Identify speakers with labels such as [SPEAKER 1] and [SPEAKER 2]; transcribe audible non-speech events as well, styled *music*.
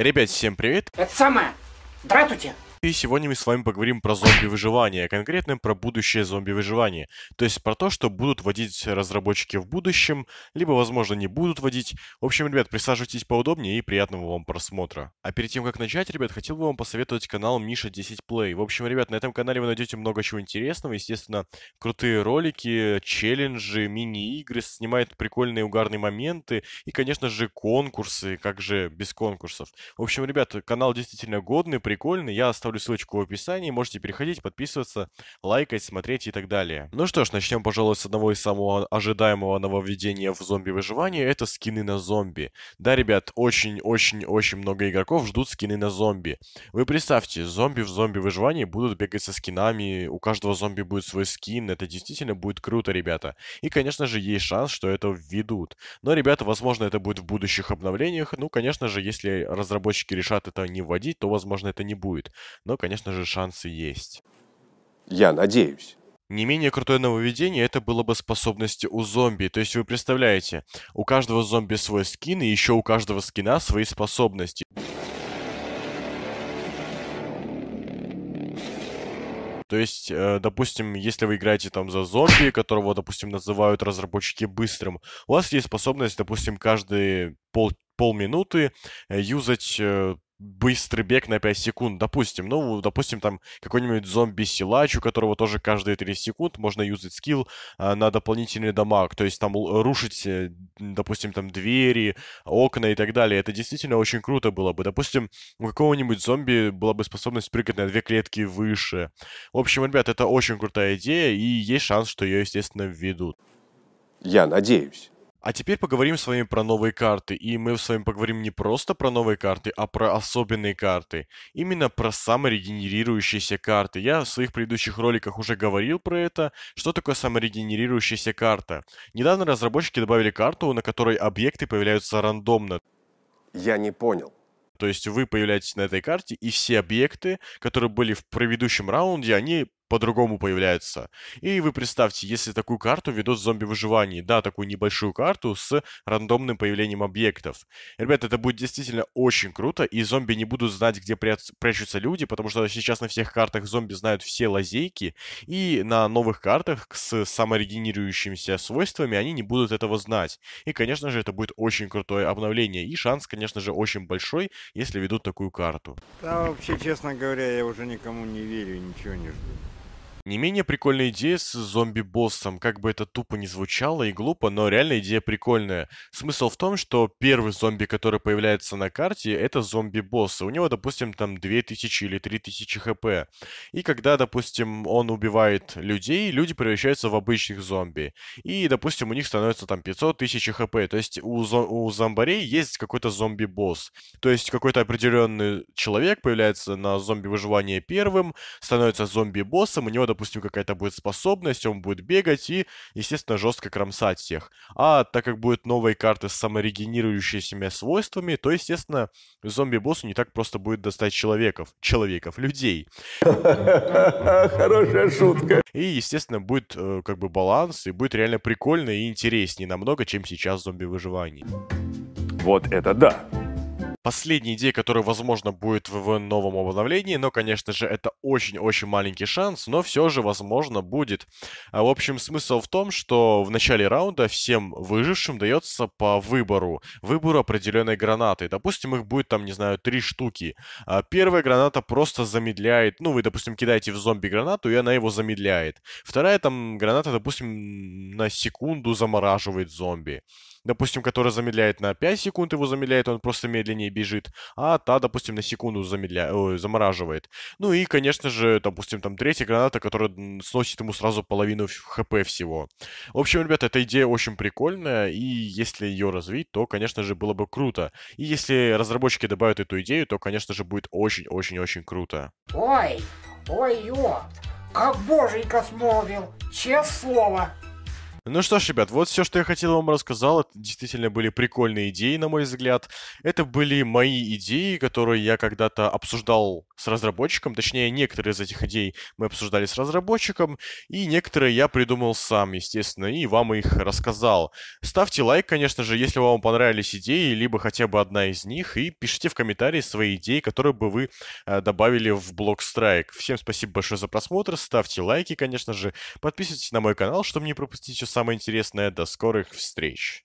[SPEAKER 1] Ребят, всем привет. Это самое. Дратуйте. И сегодня мы с вами поговорим про зомби-выживание, а конкретно про будущее зомби-выживания. То есть про то, что будут водить разработчики в будущем, либо, возможно, не будут водить. В общем, ребят, присаживайтесь поудобнее и приятного вам просмотра. А перед тем, как начать, ребят, хотел бы вам посоветовать канал Миша 10 Play. В общем, ребят, на этом канале вы найдете много чего интересного. Естественно, крутые ролики, челленджи, мини-игры, снимает прикольные угарные моменты и, конечно же, конкурсы, как же без конкурсов. В общем, ребят, канал действительно годный, прикольный. Я оставлю оставлю ссылочку в описании, можете переходить, подписываться, лайкать, смотреть и так далее. Ну что ж, начнем, пожалуй, с одного из самого ожидаемого нововведения в зомби-выживании, это скины на зомби. Да, ребят, очень-очень-очень много игроков ждут скины на зомби. Вы представьте, зомби в зомби-выживании будут бегать со скинами, у каждого зомби будет свой скин, это действительно будет круто, ребята. И, конечно же, есть шанс, что это введут. Но, ребята, возможно, это будет в будущих обновлениях, ну, конечно же, если разработчики решат это не вводить, то, возможно, это не будет но, конечно же, шансы есть. Я надеюсь. Не менее крутое нововведение это было бы способности у зомби. То есть вы представляете, у каждого зомби свой скин, и еще у каждого скина свои способности. То есть, э, допустим, если вы играете там за зомби, которого, допустим, называют разработчики быстрым, у вас есть способность, допустим, каждые пол, полминуты э, юзать э, быстрый бег на 5 секунд, допустим. Ну, допустим, там какой-нибудь зомби-силач, у которого тоже каждые 3 секунд можно юзать скилл а, на дополнительный дамаг. То есть там рушить, э, допустим, там двери, окна и так далее. Это действительно очень круто было бы. Допустим, у какого-нибудь зомби была бы способность прыгать на 2 клетки выше. В общем, ребят, это очень крутая идея, и есть шанс, что ее, естественно, введут. Я надеюсь. А теперь поговорим с вами про новые карты. И мы с вами поговорим не просто про новые карты, а про особенные карты. Именно про саморегенерирующиеся карты. Я в своих предыдущих роликах уже говорил про это. Что такое саморегенерирующаяся карта? Недавно разработчики добавили карту, на которой объекты появляются рандомно. Я не понял. То есть вы появляетесь на этой карте, и все объекты, которые были в предыдущем раунде, они по-другому появляется И вы представьте, если такую карту ведут в зомби выживаний, да, такую небольшую карту с рандомным появлением объектов. Ребята, это будет действительно очень круто, и зомби не будут знать, где прячутся люди, потому что сейчас на всех картах зомби знают все лазейки, и на новых картах с саморегенерирующимися свойствами они не будут этого знать. И, конечно же, это будет очень крутое обновление, и шанс, конечно же, очень большой, если ведут такую карту. Да, вообще, честно говоря, я уже никому не верю, ничего не жду. Не менее прикольная идея с зомби-боссом. Как бы это тупо не звучало и глупо, но реально идея прикольная. Смысл в том, что первый зомби, который появляется на карте, это зомби-босс. У него, допустим, там 2000 или 3000 хп. И когда, допустим, он убивает людей, люди превращаются в обычных зомби. И, допустим, у них становится там 500 тысяч хп. То есть у, зо- у зомбарей есть какой-то зомби-босс. То есть какой-то определенный человек появляется на зомби-выживание первым, становится зомби-боссом, у него допустим, какая-то будет способность, он будет бегать и, естественно, жестко кромсать всех. А так как будут новые карты с саморегенерирующимися свойствами, то, естественно, зомби-боссу не так просто будет достать человеков, человеков, людей. *laughs* Хорошая шутка. И, естественно, будет э, как бы баланс, и будет реально прикольно и интереснее намного, чем сейчас зомби-выживание. Вот это да! Последняя идея, которая, возможно, будет в новом обновлении, но, конечно же, это очень-очень маленький шанс, но все же, возможно, будет. А, в общем, смысл в том, что в начале раунда всем выжившим дается по выбору, выбору определенной гранаты. Допустим, их будет там, не знаю, три штуки. А, первая граната просто замедляет, ну, вы, допустим, кидаете в зомби гранату, и она его замедляет. Вторая там граната, допустим, на секунду замораживает зомби допустим, которая замедляет на 5 секунд, его замедляет, он просто медленнее бежит, а та, допустим, на секунду замедля... Ой, замораживает. Ну и, конечно же, допустим, там третья граната, которая сносит ему сразу половину хп всего. В общем, ребята, эта идея очень прикольная, и если ее развить, то, конечно же, было бы круто. И если разработчики добавят эту идею, то, конечно же, будет очень-очень-очень круто. Ой, ой, ё, как боженька смолвил, честное слово, ну что ж, ребят, вот все, что я хотел вам рассказал. Это действительно были прикольные идеи, на мой взгляд. Это были мои идеи, которые я когда-то обсуждал с разработчиком, точнее, некоторые из этих идей мы обсуждали с разработчиком, и некоторые я придумал сам, естественно, и вам их рассказал. Ставьте лайк, конечно же, если вам понравились идеи, либо хотя бы одна из них, и пишите в комментарии свои идеи, которые бы вы э, добавили в блок Страйк. Всем спасибо большое за просмотр, ставьте лайки, конечно же, подписывайтесь на мой канал, чтобы не пропустить все самое интересное. До скорых встреч!